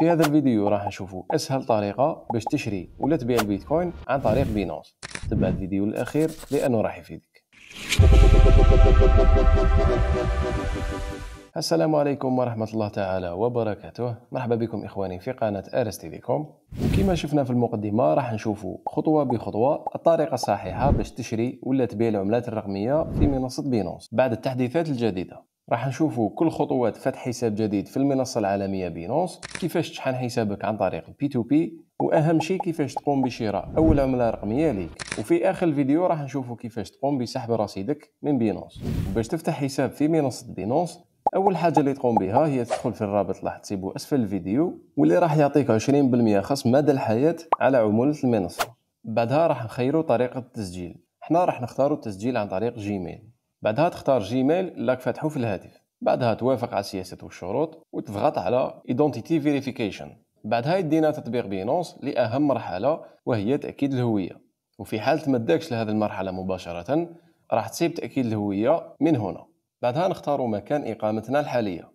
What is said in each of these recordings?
في هذا الفيديو راح نشوفوا اسهل طريقه باش تشري ولا تبيع البيتكوين عن طريق بينانس تبع الفيديو الاخير لانه راح يفيدك السلام عليكم ورحمة الله تعالى وبركاته مرحبا بكم إخواني في قناة أرس تيليكوم وكما شفنا في المقدمة راح نشوفوا خطوة بخطوة الطريقة الصحيحة باش تشري ولا تبيع العملات الرقمية في منصة بينوس بعد التحديثات الجديدة راح نشوفوا كل خطوات فتح حساب جديد في المنصة العالمية بينونس كيفاش تشحن حسابك عن طريق بي تو بي واهم شيء كيفاش تقوم بشراء اول عملة رقمية ليك وفي اخر الفيديو راح نشوفوا كيفاش تقوم بسحب رصيدك من بينونس باش تفتح حساب في منصة بينونس اول حاجه اللي تقوم بها هي تدخل في الرابط اللي راح تسيبه اسفل الفيديو واللي راح يعطيك 20% خصم مدى الحياه على عموله المنصه بعدها راح نخيروا طريقه التسجيل حنا راح نختاروا التسجيل عن طريق جيميل بعدها تختار جيميل لك فتحه في الهاتف بعدها توافق على سياسة والشروط وتضغط على Identity Verification بعدها يدينا تطبيق بينونس لأهم مرحلة وهي تأكيد الهوية وفي حال تمدكش لهذه المرحلة مباشرة راح تصيب تأكيد الهوية من هنا بعدها نختار مكان إقامتنا الحالية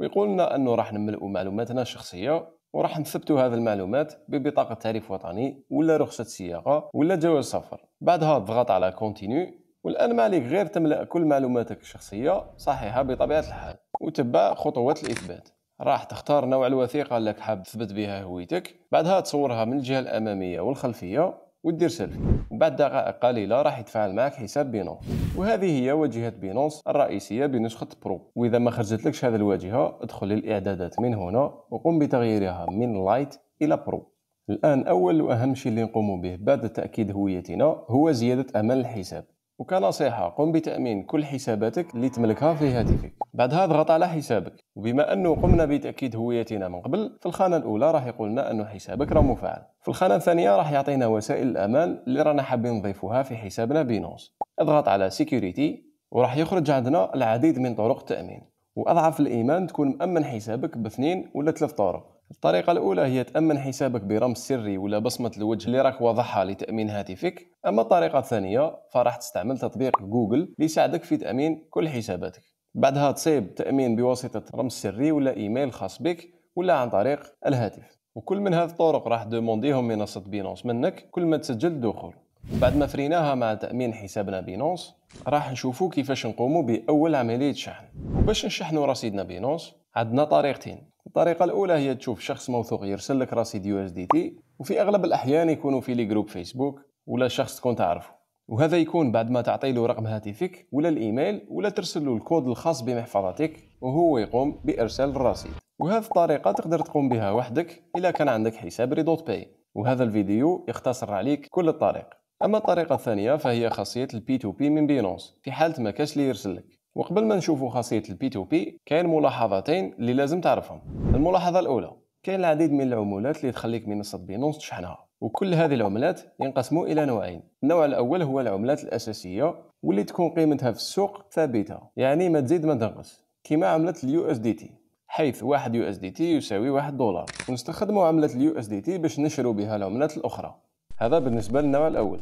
ويقول لنا أنه راح نملأ معلوماتنا الشخصية وراح نثبتوا هذه المعلومات ببطاقة تعريف وطني ولا رخصة سياقة ولا جواز سفر بعدها تضغط على Continue والآن ما عليك غير تملأ كل معلوماتك الشخصية صحيحة بطبيعة الحال وتبع خطوات الإثبات راح تختار نوع الوثيقة اللي حاب تثبت بها هويتك بعدها تصورها من الجهة الأمامية والخلفية ودير سيلفي وبعد دقائق قليلة راح يتفاعل معك حساب بينونس وهذه هي واجهة بينونس الرئيسية بنسخة برو وإذا ما خرجت لكش هذه الواجهة ادخل للإعدادات من هنا وقم بتغييرها من لايت إلى برو الآن أول وأهم شيء اللي نقوم به بعد تأكيد هويتنا هو زيادة أمان الحساب وكنصيحة قم بتأمين كل حساباتك اللي تملكها في هاتفك بعدها اضغط على حسابك وبما أنه قمنا بتأكيد هويتنا من قبل في الخانة الأولى راح يقولنا أنه حسابك راه مفعل في الخانة الثانية راح يعطينا وسائل الأمان اللي رانا حابين نضيفوها في حسابنا بينوس اضغط على سيكوريتي وراح يخرج عندنا العديد من طرق التأمين وأضعف الإيمان تكون مأمن حسابك باثنين ولا ثلاث طرق الطريقة الأولى هي تأمن حسابك برمز سري ولا بصمة الوجه اللي راك واضحها لتأمين هاتفك أما الطريقة الثانية فراح تستعمل تطبيق جوجل ليساعدك في تأمين كل حساباتك بعدها تصيب تأمين بواسطة رمز سري ولا إيميل خاص بك ولا عن طريق الهاتف وكل من هذه الطرق راح دومونديهم منصة بينونس منك كل ما تسجل الدخول بعد ما فريناها مع تأمين حسابنا بينونس راح نشوفوا كيفاش نقوموا بأول عملية شحن وباش نشحنوا رصيدنا بينونس عندنا طريقتين الطريقه الاولى هي تشوف شخص موثوق يرسل لك راسي يو اس دي تي وفي اغلب الاحيان يكونوا في لي جروب فيسبوك ولا شخص تكون تعرفه وهذا يكون بعد ما تعطي له رقم هاتفك ولا الايميل ولا ترسل له الكود الخاص بمحفظتك وهو يقوم بارسال الرصيد وهذه الطريقه تقدر تقوم بها وحدك اذا كان عندك حساب ريدوت باي وهذا الفيديو يختصر عليك كل الطريق اما الطريقه الثانيه فهي خاصيه البي تو بي من بينونس في حاله ما كاش لي يرسلك وقبل ما نشوفوا خاصيه البي تو بي كاين ملاحظتين اللي لازم تعرفهم الملاحظه الاولى كاين العديد من العمولات اللي تخليك منصه بينونس تشحنها وكل هذه العملات ينقسموا الى نوعين النوع الاول هو العملات الاساسيه واللي تكون قيمتها في السوق ثابته يعني ما تزيد ما تنقص كما عمله اليو اس دي تي حيث واحد يو اس دي تي يساوي واحد دولار ونستخدم عمله اليو اس دي تي باش نشرو بها العملات الاخرى هذا بالنسبه للنوع الاول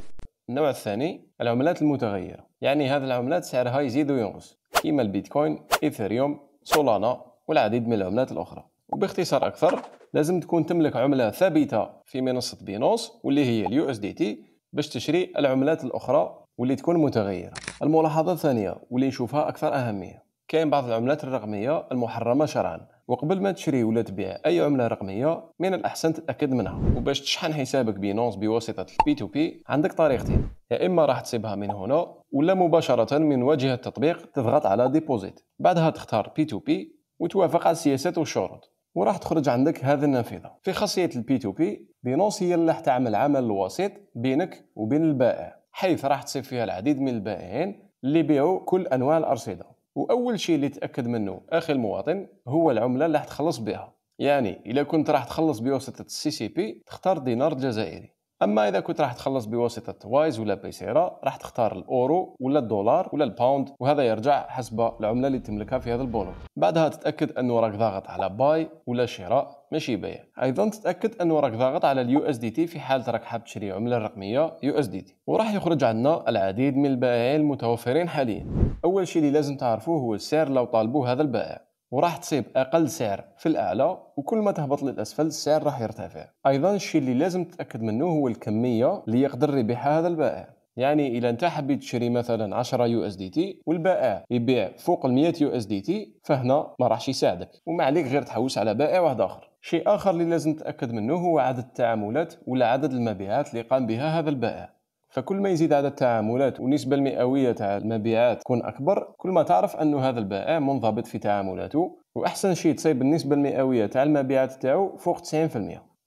النوع الثاني العملات المتغيرة يعني هذه العملات سعرها يزيد وينقص كيما البيتكوين إيثيريوم سولانا والعديد من العملات الأخرى وباختصار أكثر لازم تكون تملك عملة ثابتة في منصة بينوس واللي هي اليو اس دي تي باش تشري العملات الأخرى واللي تكون متغيرة الملاحظة الثانية واللي نشوفها أكثر أهمية كاين بعض العملات الرقمية المحرمة شرعا وقبل ما تشري ولا تبيع اي عمله رقميه من الاحسن تتاكد منها وباش تشحن حسابك بينونس بواسطه البي تو بي عندك طريقتين يا اما راح تصيبها من هنا ولا مباشره من واجهه التطبيق تضغط على ديبوزيت بعدها تختار بي تو بي وتوافق على السياسات والشروط وراح تخرج عندك هذه النافذه في خاصيه البي تو بي بينونس هي اللي راح تعمل عمل الوسيط بينك وبين البائع حيث راح تصيب فيها العديد من البائعين اللي بيعوا كل انواع الارصده واول شيء اللي تاكد منه اخي المواطن هو العمله اللي راح تخلص بها يعني اذا كنت راح تخلص بواسطه السي سي بي تختار دينار جزائري اما اذا كنت راح تخلص بواسطه وايز ولا بيسيرا راح تختار الاورو ولا الدولار ولا الباوند وهذا يرجع حسب العمله اللي تملكها في هذا البولو بعدها تتاكد انه راك ضاغط على باي ولا شراء ماشي بيع ايضا تتاكد انه راك ضاغط على اليو اس دي تي في حاله راك حاب تشري عمله رقميه يو اس دي تي وراح يخرج عنا العديد من البائعين المتوفرين حاليا اول شيء اللي لازم تعرفوه هو السعر لو طالبوه هذا البائع وراح تصيب اقل سعر في الاعلى وكل ما تهبط للاسفل السعر راح يرتفع ايضا الشيء اللي لازم تتاكد منه هو الكميه اللي يقدر يبيعها هذا البائع يعني اذا انت حبيت تشري مثلا 10 يو اس دي تي والبائع يبيع فوق ال 100 يو اس دي تي فهنا ما راحش يساعدك وما عليك غير تحوس على بائع واحد اخر شيء اخر اللي لازم تتاكد منه هو عدد التعاملات ولا عدد المبيعات اللي قام بها هذا البائع فكل ما يزيد عدد التعاملات والنسبة المئوية تاع المبيعات تكون أكبر كل ما تعرف أن هذا البائع منضبط في تعاملاته وأحسن شيء تصيب النسبة المئوية تاع المبيعات تاعو فوق 90%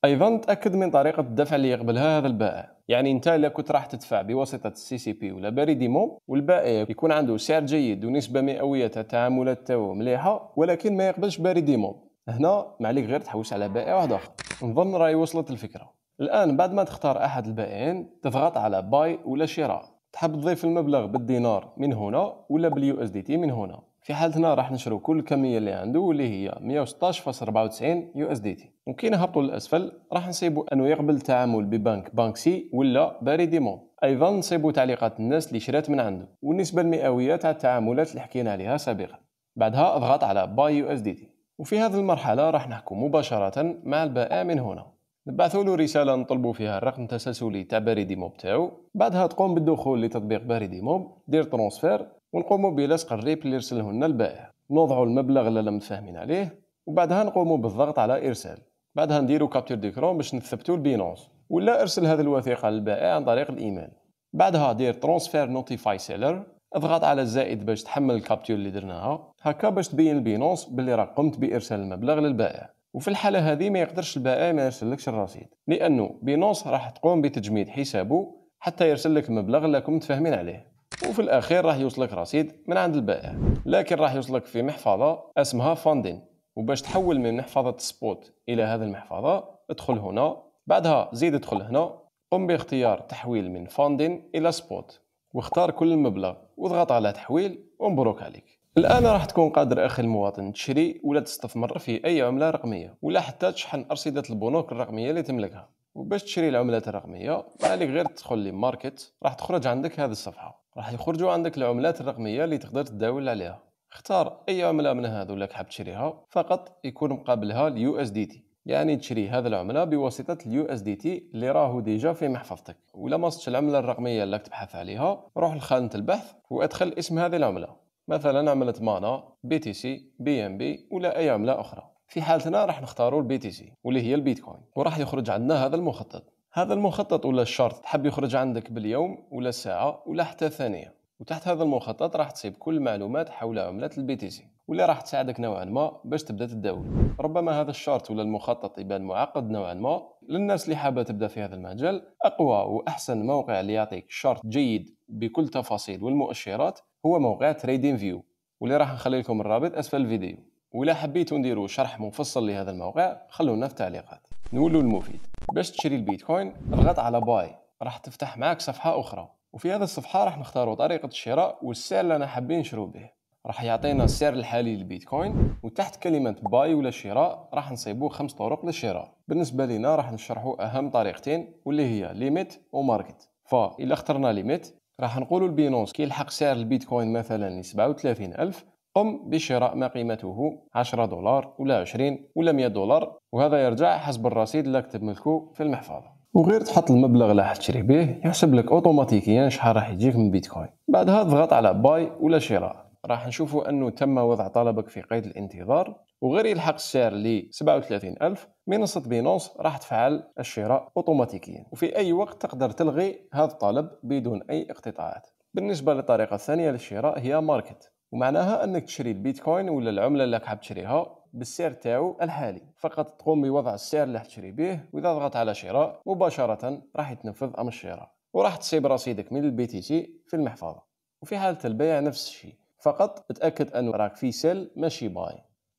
أيضا تأكد من طريقة الدفع اللي يقبلها هذا البائع يعني انت الا كنت راح تدفع بواسطه السي سي بي ولا بريديمون والبائع يكون عنده سعر جيد ونسبه مئويه تاع التعاملات تاعو مليحه ولكن ما يقبلش بريديمون هنا ما عليك غير تحوس على بائع واحد اخر نظن راهي وصلت الفكره الآن بعد ما تختار أحد البائعين تضغط على باي ولا شراء تحب تضيف المبلغ بالدينار من هنا ولا باليو اس دي تي من هنا في حالتنا راح نشرو كل الكمية اللي عنده واللي هي 116.94 يو اس دي تي وكي نهبطو للأسفل راح نسيبو أنه يقبل التعامل ببنك بانكسي ولا باري ديمون أيضا نسيبو تعليقات الناس اللي شرات من عنده والنسبة المئوية تاع التعاملات اللي حكينا عليها سابقا بعدها اضغط على باي يو اس دي تي وفي هذه المرحلة راح نحكم مباشرة مع البائع من هنا نبعثوا له رساله نطلبوا فيها الرقم التسلسلي تاع باري موب تاعو بعدها تقوم بالدخول لتطبيق باري موب دير ترونسفير ونقوم بلصق الريب اللي رسله لنا البائع نوضعوا المبلغ اللي لم متفاهمين عليه وبعدها نقوم بالضغط على ارسال بعدها نديروا كابتور ديكرون باش نثبتوا البينونس ولا ارسل هذه الوثيقه للبائع عن طريق الايميل بعدها دير ترونسفير نوتيفاي سيلر اضغط على الزائد باش تحمل الكابتور اللي درناها هكا باش تبين البينونس باللي راك قمت بارسال المبلغ للبائع وفي الحاله هذه ما يقدرش البائع ما يرسلكش الرصيد لانه بينونس راح تقوم بتجميد حسابه حتى يرسل لك المبلغ اللي راكم متفاهمين عليه وفي الاخير راح يوصلك رصيد من عند البائع لكن راح يوصلك في محفظه اسمها فاندين وباش تحول من محفظه سبوت الى هذه المحفظه ادخل هنا بعدها زيد ادخل هنا قم باختيار تحويل من فاندين الى سبوت واختار كل المبلغ واضغط على تحويل ومبروك عليك الان راح تكون قادر اخي المواطن تشري ولا تستثمر في اي عمله رقميه ولا حتى تشحن ارصده البنوك الرقميه اللي تملكها وباش تشري العملات الرقميه ما عليك غير تدخل لي ماركت راح تخرج عندك هذه الصفحه راح يخرجوا عندك العملات الرقميه اللي تقدر تداول عليها اختار اي عمله من هذو اللي حاب تشريها فقط يكون مقابلها اليو اس دي تي يعني تشري هذا العملة بواسطة اليو اس دي تي اللي راهو ديجا في محفظتك ولا ما العملة الرقمية اللي تبحث عليها روح لخانة البحث وادخل اسم هذه العملة مثلا عملت مانا بي تي سي بي ام بي ولا اي عمله اخرى في حالتنا راح نختاروا البي تي سي واللي هي البيتكوين وراح يخرج عندنا هذا المخطط هذا المخطط ولا الشرط تحب يخرج عندك باليوم ولا الساعه ولا حتى ثانية وتحت هذا المخطط راح تصيب كل المعلومات حول عمله البي تي سي واللي راح تساعدك نوعا ما باش تبدا تداول ربما هذا الشرط ولا المخطط يبان معقد نوعا ما للناس اللي حابه تبدا في هذا المجال اقوى واحسن موقع اللي يعطيك شرط جيد بكل تفاصيل والمؤشرات هو موقع تريدين فيو واللي راح نخلي لكم الرابط اسفل الفيديو ولا حبيتوا نديروا شرح مفصل لهذا الموقع خلونا في التعليقات نولوا المفيد باش تشري البيتكوين اضغط على باي راح تفتح معك صفحه اخرى وفي هذه الصفحه راح نختاروا طريقه الشراء والسعر اللي انا حابين نشرو به راح يعطينا السعر الحالي للبيتكوين وتحت كلمة باي ولا شراء راح نصيبوا خمس طرق للشراء بالنسبة لنا راح نشرحوا أهم طريقتين واللي هي ليميت وماركت فا اخترنا ليميت راح نقولوا البينونس كيلحق سعر البيتكوين مثلا ل 37000 قم بشراء ما قيمته 10 دولار ولا 20 ولا 100 دولار وهذا يرجع حسب الرصيد اللي كتب ملكو في المحفظة وغير تحط المبلغ اللي راح تشري به يحسب لك اوتوماتيكيا شحال راح يجيك من بيتكوين بعدها تضغط على باي ولا شراء راح نشوفوا أنه تم وضع طلبك في قيد الانتظار وغير يلحق السعر ل 37000 منصة بينونس راح تفعل الشراء أوتوماتيكيا وفي أي وقت تقدر تلغي هذا الطلب بدون أي اقتطاعات بالنسبة للطريقة الثانية للشراء هي ماركت ومعناها أنك تشري البيتكوين ولا العملة اللي حاب تشريها بالسعر تاعو الحالي فقط تقوم بوضع السعر اللي تشري به واذا ضغط على شراء مباشره راح يتنفذ امر الشراء وراح تصيب رصيدك من البي تي سي في المحفظه وفي حاله البيع نفس الشيء فقط تاكد أنه راك في سيل ماشي باي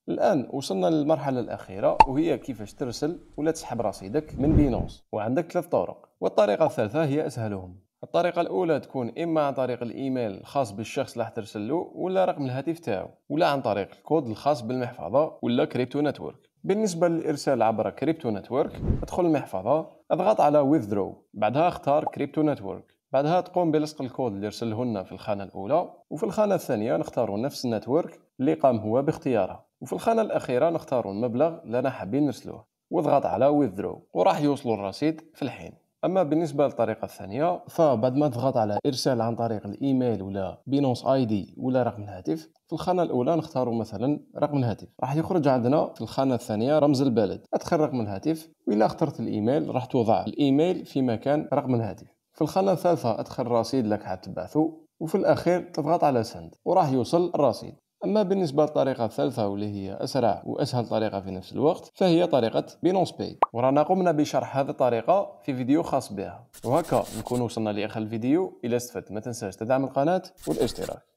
الآن وصلنا للمرحلة الأخيرة وهي كيفاش ترسل ولا تسحب رصيدك من بينونس وعندك ثلاث طرق والطريقة الثالثة هي أسهلهم الطريقة الأولى تكون إما عن طريق الإيميل الخاص بالشخص اللي راح له ولا رقم الهاتف تاعو ولا عن طريق الكود الخاص بالمحفظة ولا كريبتو نتورك بالنسبة للإرسال عبر كريبتو نتورك ادخل المحفظة اضغط على withdraw بعدها اختار كريبتو نتورك بعدها تقوم بلصق الكود اللي ارسله لنا في الخانة الأولى وفي الخانة الثانية نختار نفس النتورك اللي قام هو باختيارها وفي الخانة الأخيرة نختار المبلغ اللي أنا حابين نرسلوه واضغط على withdraw وراح يوصلوا الرصيد في الحين اما بالنسبه للطريقه الثانيه فبعد ما تضغط على ارسال عن طريق الايميل ولا بينونس اي دي ولا رقم الهاتف في الخانه الاولى نختار مثلا رقم الهاتف راح يخرج عندنا في الخانه الثانيه رمز البلد ادخل رقم الهاتف والا اخترت الايميل راح توضع الايميل في مكان رقم الهاتف في الخانة الثالثة أدخل رصيد لك حتبعثو وفي الأخير تضغط على سند وراح يوصل الرصيد أما بالنسبة للطريقة الثالثة واللي هي أسرع وأسهل طريقة في نفس الوقت فهي طريقة بينونس باي ورانا قمنا بشرح هذه الطريقة في فيديو خاص بها وهكا نكون وصلنا لآخر الفيديو إلى استفدت ما تنساش تدعم القناة والاشتراك